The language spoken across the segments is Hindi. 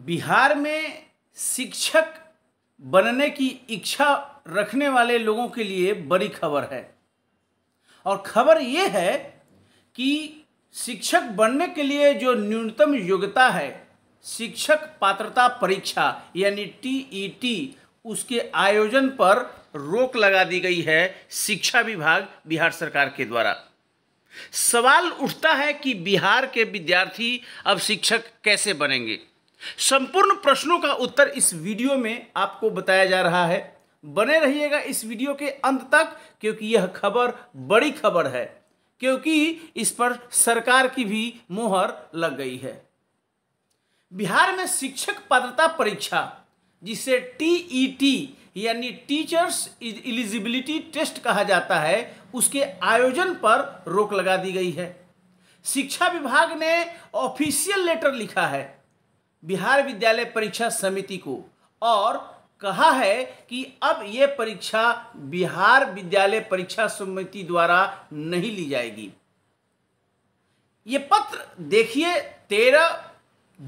बिहार में शिक्षक बनने की इच्छा रखने वाले लोगों के लिए बड़ी खबर है और खबर ये है कि शिक्षक बनने के लिए जो न्यूनतम योग्यता है शिक्षक पात्रता परीक्षा यानी टीईटी उसके आयोजन पर रोक लगा दी गई है शिक्षा विभाग बिहार सरकार के द्वारा सवाल उठता है कि बिहार के विद्यार्थी अब शिक्षक कैसे बनेंगे संपूर्ण प्रश्नों का उत्तर इस वीडियो में आपको बताया जा रहा है बने रहिएगा इस वीडियो के अंत तक क्योंकि यह खबर बड़ी खबर है क्योंकि इस पर सरकार की भी मोहर लग गई है बिहार में शिक्षक पात्रता परीक्षा जिसे टीईटी e यानी टीचर्स एलिजिबिलिटी टेस्ट कहा जाता है उसके आयोजन पर रोक लगा दी गई है शिक्षा विभाग ने ऑफिशियल लेटर लिखा है बिहार विद्यालय परीक्षा समिति को और कहा है कि अब ये परीक्षा बिहार विद्यालय परीक्षा समिति द्वारा नहीं ली जाएगी ये पत्र देखिए 13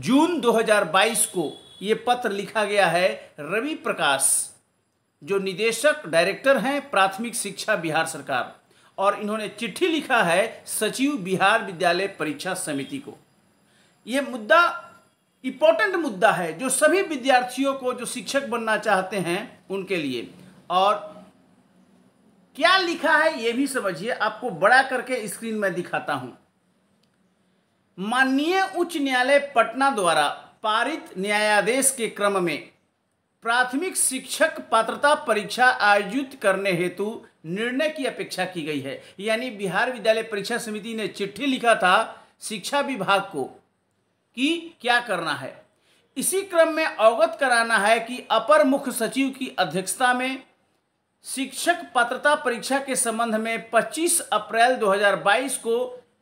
जून 2022 को ये पत्र लिखा गया है रवि प्रकाश जो निदेशक डायरेक्टर हैं प्राथमिक शिक्षा बिहार सरकार और इन्होंने चिट्ठी लिखा है सचिव बिहार विद्यालय परीक्षा समिति को ये मुद्दा इम्पोर्टेंट मुद्दा है जो सभी विद्यार्थियों को जो शिक्षक बनना चाहते हैं उनके लिए और क्या लिखा है ये भी समझिए आपको बड़ा करके स्क्रीन में दिखाता हूं माननीय उच्च न्यायालय पटना द्वारा पारित न्यायाधीश के क्रम में प्राथमिक शिक्षक पात्रता परीक्षा आयोजित करने हेतु निर्णय की अपेक्षा की गई है यानी बिहार विद्यालय परीक्षा समिति ने चिट्ठी लिखा था शिक्षा विभाग को कि क्या करना है इसी क्रम में अवगत कराना है कि अपर मुख्य सचिव की अध्यक्षता में शिक्षक पात्रता परीक्षा के संबंध में 25 अप्रैल 2022 को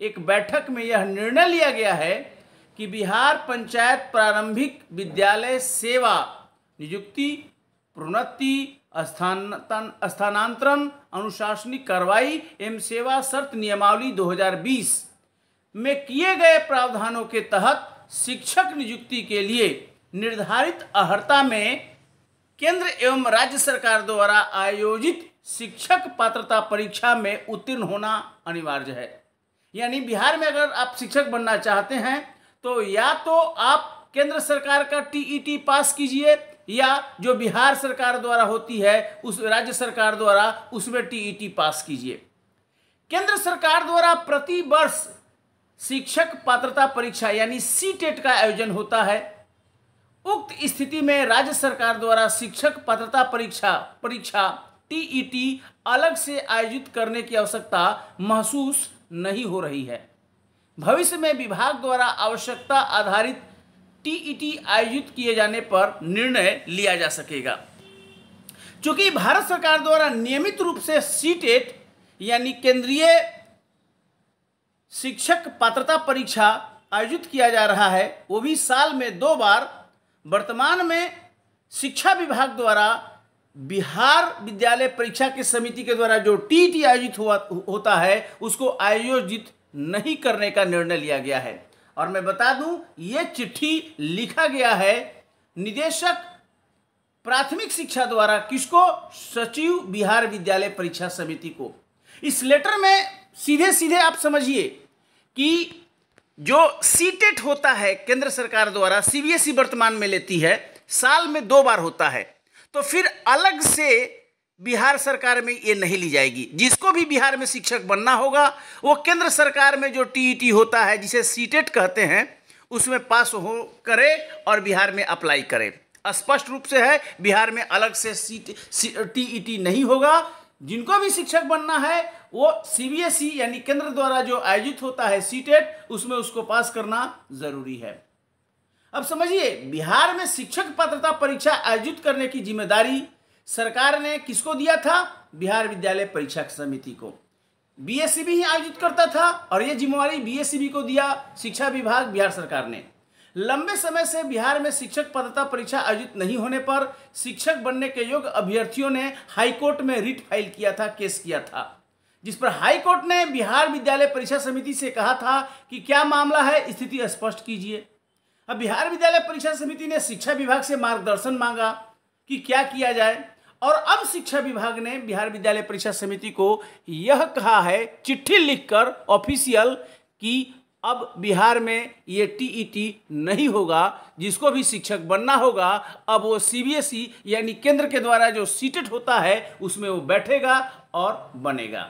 एक बैठक में यह निर्णय लिया गया है कि बिहार पंचायत प्रारंभिक विद्यालय सेवा नियुक्ति प्रोन्नति स्थान स्थानांतरण अनुशासनिक कार्रवाई एवं सेवा शर्त नियमावली 2020 में किए गए प्रावधानों के तहत शिक्षक नियुक्ति के लिए निर्धारित अहर्ता में केंद्र एवं राज्य सरकार द्वारा आयोजित शिक्षक पात्रता परीक्षा में उत्तीर्ण होना अनिवार्य है यानी बिहार में अगर आप शिक्षक बनना चाहते हैं तो या तो आप केंद्र सरकार का टीईटी पास कीजिए या जो बिहार सरकार द्वारा होती है उस राज्य सरकार द्वारा उसमें टीईटी पास कीजिए केंद्र सरकार द्वारा प्रति वर्ष शिक्षक पात्रता परीक्षा यानी सी टेट e का आयोजन होता है उक्त स्थिति में राज्य सरकार द्वारा शिक्षक पात्रता परीक्षा परीक्षा टीईटी e अलग से आयोजित करने की आवश्यकता महसूस नहीं हो रही है भविष्य में विभाग द्वारा आवश्यकता आधारित टीईटी e आयोजित किए जाने पर निर्णय लिया जा सकेगा चूंकि भारत सरकार द्वारा नियमित रूप से सी टेट यानी केंद्रीय शिक्षक पात्रता परीक्षा आयोजित किया जा रहा है वो भी साल में दो बार वर्तमान में शिक्षा विभाग द्वारा बिहार विद्यालय परीक्षा की समिति के द्वारा जो टी टी आयोजित हुआ होता है उसको आयोजित नहीं करने का निर्णय लिया गया है और मैं बता दूं ये चिट्ठी लिखा गया है निदेशक प्राथमिक शिक्षा द्वारा किसको सचिव बिहार विद्यालय परीक्षा समिति को इस लेटर में सीधे सीधे आप समझिए कि जो सीटेट होता है केंद्र सरकार द्वारा सीबीएसई वर्तमान में लेती है साल में दो बार होता है तो फिर अलग से बिहार सरकार में ये नहीं ली जाएगी जिसको भी बिहार में शिक्षक बनना होगा वो केंद्र सरकार में जो टीईटी होता है जिसे सीटेट कहते हैं उसमें पास हो करे और बिहार में अप्लाई करे स्पष्ट रूप से है बिहार में अलग से सीट टीईटी नहीं होगा जिनको भी शिक्षक बनना है वो सीबीएसई e यानी केंद्र द्वारा जो आयोजित होता है सीटेट e उसमें उसको पास करना जरूरी है अब समझिए बिहार में शिक्षक पात्रता परीक्षा आयोजित करने की जिम्मेदारी सरकार ने किसको दिया था बिहार विद्यालय परीक्षा समिति को बीएससीबी e ही आयोजित करता था और यह जिम्मेवारी बीएससीबी को दिया शिक्षा विभाग बिहार सरकार ने लंबे समय से बिहार में शिक्षक पात्रता परीक्षा आयोजित नहीं होने पर शिक्षक बनने के योग्य अभ्यर्थियों ने हाईकोर्ट में रिट फाइल किया था केस किया था जिस पर हाईकोर्ट ने बिहार विद्यालय परीक्षा समिति से कहा था कि क्या मामला है स्थिति स्पष्ट कीजिए अब बिहार विद्यालय परीक्षा समिति ने शिक्षा विभाग से मार्गदर्शन मांगा कि क्या किया जाए और अब शिक्षा विभाग ने बिहार विद्यालय परीक्षा समिति को यह कहा है चिट्ठी लिखकर ऑफिशियल कि अब बिहार में ये टीईटी नहीं होगा जिसको भी शिक्षक बनना होगा अब वो सीबीएसई यानी केंद्र के द्वारा जो सीटेट होता है उसमें वो बैठेगा और बनेगा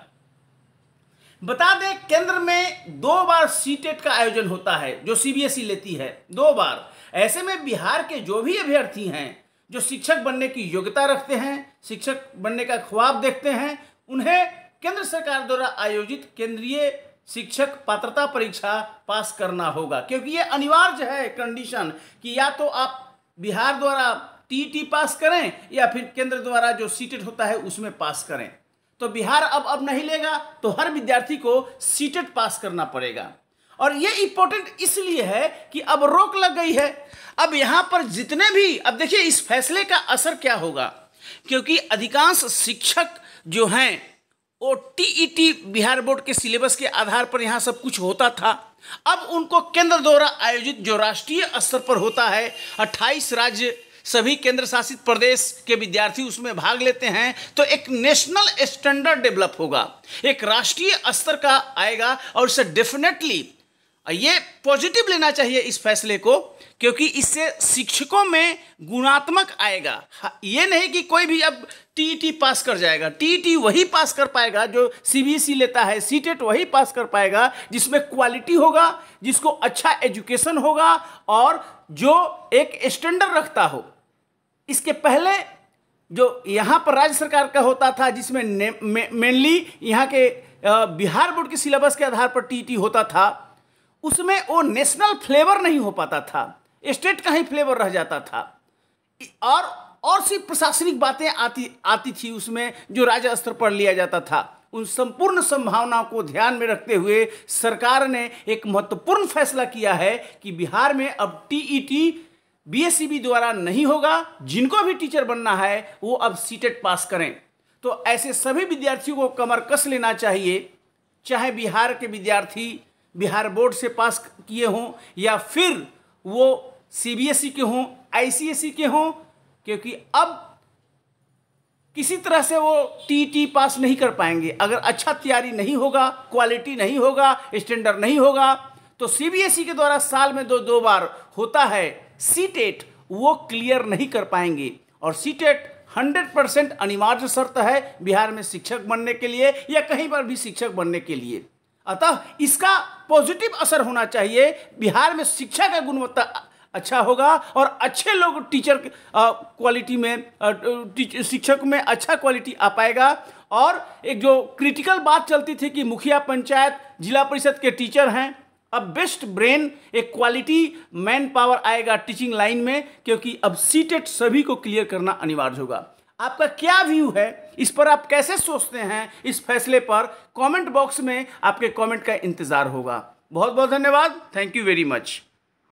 बता दें केंद्र में दो बार सीटेट का आयोजन होता है जो सीबीएसई लेती है दो बार ऐसे में बिहार के जो भी अभ्यर्थी हैं जो शिक्षक बनने की योग्यता रखते हैं शिक्षक बनने का ख्वाब देखते हैं उन्हें केंद्र सरकार द्वारा आयोजित केंद्रीय शिक्षक पात्रता परीक्षा पास करना होगा क्योंकि ये अनिवार्य है कंडीशन कि या तो आप बिहार द्वारा टीटी e पास करें या फिर केंद्र द्वारा जो सीटेट होता है उसमें पास करें तो बिहार अब अब नहीं लेगा तो हर विद्यार्थी को सीटेट पास करना पड़ेगा और ये इंपॉर्टेंट इसलिए है कि अब रोक लग गई है अब यहां पर जितने भी अब देखिए इस फैसले का असर क्या होगा क्योंकि अधिकांश शिक्षक जो हैं वो टीईटी e बिहार बोर्ड के सिलेबस के आधार पर यहाँ सब कुछ होता था अब उनको केंद्र द्वारा आयोजित जो राष्ट्रीय स्तर पर होता है 28 राज्य सभी केंद्र शासित प्रदेश के विद्यार्थी उसमें भाग लेते हैं तो एक नेशनल स्टैंडर्ड डेवलप होगा एक राष्ट्रीय स्तर का आएगा और इसे डेफिनेटली ये पॉजिटिव लेना चाहिए इस फैसले को क्योंकि इससे शिक्षकों में गुणात्मक आएगा हाँ, ये नहीं कि कोई भी अब टीटी e पास कर जाएगा टीटी e वही पास कर पाएगा जो सीबीएसई e लेता है सीटेट वही पास कर पाएगा जिसमें क्वालिटी होगा जिसको अच्छा एजुकेशन होगा और जो एक स्टैंडर्ड रखता हो इसके पहले जो यहाँ पर राज्य सरकार का होता था जिसमें मेनली यहाँ के बिहार बोर्ड के सिलेबस के आधार पर टी होता था उसमें वो नेशनल फ्लेवर नहीं हो पाता था स्टेट का ही फ्लेवर रह जाता था और और सी प्रशासनिक बातें आती आती थी उसमें जो राज्य स्तर पर लिया जाता था उन संपूर्ण संभावनाओं को ध्यान में रखते हुए सरकार ने एक महत्वपूर्ण फैसला किया है कि बिहार में अब टीईटी बीएससीबी e e द्वारा नहीं होगा जिनको भी टीचर बनना है वो अब सीटेट e पास करें तो ऐसे सभी विद्यार्थियों को कमर कस लेना चाहिए चाहे बिहार के विद्यार्थी बिहार बोर्ड से पास किए हों या फिर वो सीबीएसई के हों आईसीएसई के हों क्योंकि अब किसी तरह से वो टीटी पास नहीं कर पाएंगे अगर अच्छा तैयारी नहीं होगा क्वालिटी नहीं होगा स्टैंडर्ड नहीं होगा तो सीबीएसई के द्वारा साल में दो दो बार होता है सीटेट वो क्लियर नहीं कर पाएंगे और सीटेट 100 परसेंट अनिवार्य शर्त है बिहार में शिक्षक बनने के लिए या कहीं पर भी शिक्षक बनने के लिए अतः इसका पॉजिटिव असर होना चाहिए बिहार में शिक्षा का गुणवत्ता अच्छा होगा और अच्छे लोग टीचर क्वालिटी में शिक्षक में अच्छा क्वालिटी आ पाएगा और एक जो क्रिटिकल बात चलती थी कि मुखिया पंचायत जिला परिषद के टीचर हैं अब बेस्ट ब्रेन एक क्वालिटी मैन पावर आएगा टीचिंग लाइन में क्योंकि अब सीटेट सभी को क्लियर करना अनिवार्य होगा आपका क्या व्यू है इस पर आप कैसे सोचते हैं इस फैसले पर कमेंट बॉक्स में आपके कमेंट का इंतज़ार होगा बहुत बहुत धन्यवाद थैंक यू वेरी मच